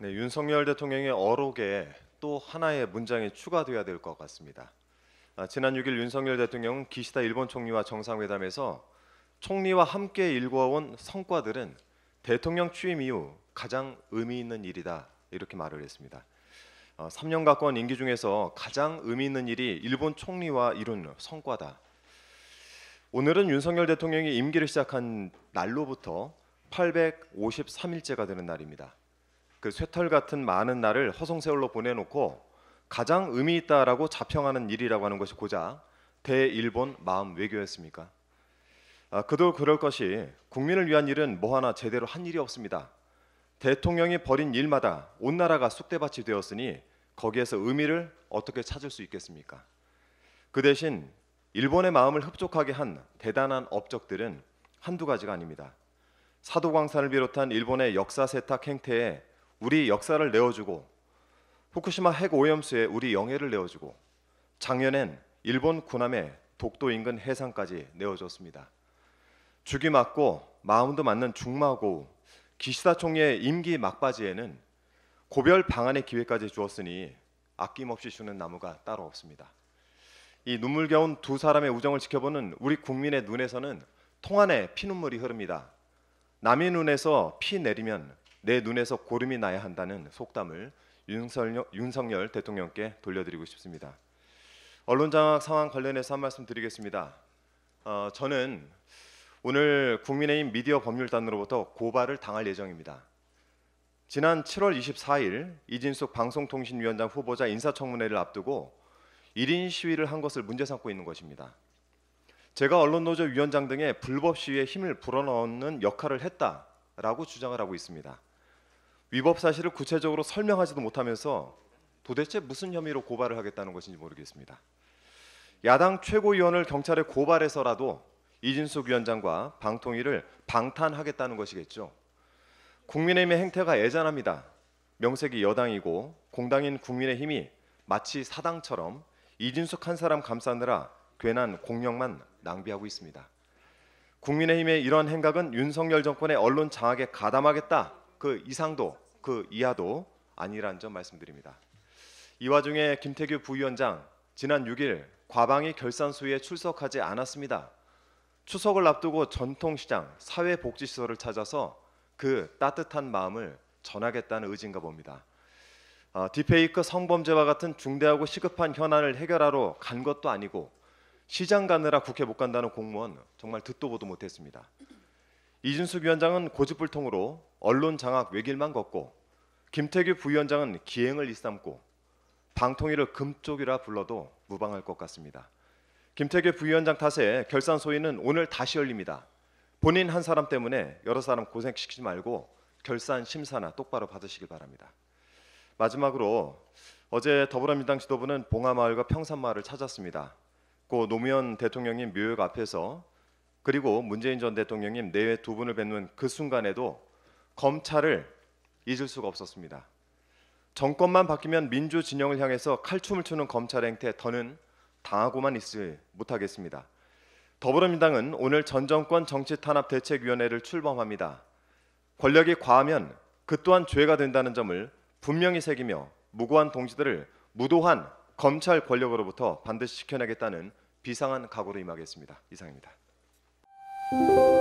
네, 윤석열 대통령의 어록에 또 하나의 문장이 추가되어야될 것 같습니다. 아, 지난 6일 윤석열 대통령은 기시다 일본 총리와 정상회담에서 총리와 함께 일궈온 성과들은 대통령 취임 이후 가장 의미 있는 일이다 이렇게 말을 했습니다. 어, 3년 가까운 임기 중에서 가장 의미 있는 일이 일본 총리와 이룬 성과다. 오늘은 윤석열 대통령이 임기를 시작한 날로부터 853일째가 되는 날입니다. 그 쇠털 같은 많은 날을 허송세월로 보내놓고 가장 의미 있다라고 자평하는 일이라고 하는 것이 고작 대일본 마음 외교였습니까? 아, 그도 그럴 것이 국민을 위한 일은 뭐 하나 제대로 한 일이 없습니다. 대통령이 벌인 일마다 온 나라가 쑥대밭이 되었으니 거기에서 의미를 어떻게 찾을 수 있겠습니까? 그 대신 일본의 마음을 흡족하게 한 대단한 업적들은 한두 가지가 아닙니다. 사도광산을 비롯한 일본의 역사 세탁 행태에 우리 역사를 내어주고 후쿠시마 핵 오염수에 우리 영예를 내어주고 작년엔 일본 군함의 독도 인근 해상까지 내어줬습니다. 죽이 맞고 마음도 맞는 중마고우 기시다 총리의 임기 막바지에는 고별 방안의 기회까지 주었으니 아낌없이 주는 나무가 따로 없습니다. 이 눈물겨운 두 사람의 우정을 지켜보는 우리 국민의 눈에서는 통안에 피눈물이 흐릅니다. 남의 눈에서 피 내리면 내 눈에서 고름이 나야 한다는 속담을 윤석열, 윤석열 대통령께 돌려드리고 싶습니다. 언론 장악 상황 관련해서 한 말씀 드리겠습니다. 어, 저는 오늘 국민의힘 미디어 법률단으로부터 고발을 당할 예정입니다. 지난 7월 24일 이진숙 방송통신위원장 후보자 인사청문회를 앞두고 1인 시위를 한 것을 문제 삼고 있는 것입니다. 제가 언론노조 위원장 등의 불법 시위에 힘을 불어넣는 역할을 했다라고 주장을 하고 있습니다. 위법 사실을 구체적으로 설명하지도 못하면서 도대체 무슨 혐의로 고발을 하겠다는 것인지 모르겠습니다. 야당 최고위원을 경찰에 고발해서라도 이진숙 위원장과 방통위를 방탄하겠다는 것이겠죠. 국민의힘의 행태가 예전합니다. 명색이 여당이고 공당인 국민의힘이 마치 사당처럼 이진숙 한 사람 감싸느라 괜한 공력만 낭비하고 있습니다. 국민의힘의 이런 행각은 윤석열 정권의 언론 장악에 가담하겠다 그 이상도 그 이하도 아니라는 점 말씀드립니다. 이 와중에 김태규 부위원장 지난 6일 과방위 결산수에 출석하지 않았습니다. 추석을 앞두고 전통시장 사회복지시설을 찾아서 그 따뜻한 마음을 전하겠다는 의지인가 봅니다. 어, 디페이크 성범죄와 같은 중대하고 시급한 현안을 해결하러 간 것도 아니고 시장 가느라 국회 못 간다는 공무원 정말 듣도 보도 못했습니다. 이준숙 위원장은 고집불통으로 언론 장악 외길만 걷고 김태규 부위원장은 기행을 일삼고 방통위를 금쪽이라 불러도 무방할 것 같습니다. 김태규 부위원장 탓에 결산 소위는 오늘 다시 열립니다. 본인 한 사람 때문에 여러 사람 고생시키지 말고 결산 심사나 똑바로 받으시길 바랍니다. 마지막으로 어제 더불어민주당 지도부는 봉하마을과 평산마을을 찾았습니다. 고 노무현 대통령님 묘역 앞에서 그리고 문재인 전 대통령님 내외 두 분을 뵙는 그 순간에도 검찰을 잊을 수가 없었습니다. 정권만 바뀌면 민주 진영을 향해서 칼춤을 추는 검찰 행태 더는 당하고만 있을 못하겠습니다. 더불어민당은 오늘 전 정권 정치 탄압 대책위원회를 출범합니다. 권력이 과하면 그 또한 죄가 된다는 점을 분명히 새기며 무고한 동지들을 무도한 검찰 권력으로부터 반드시 지켜내겠다는 비상한 각오로 임하겠습니다. 이상입니다. Música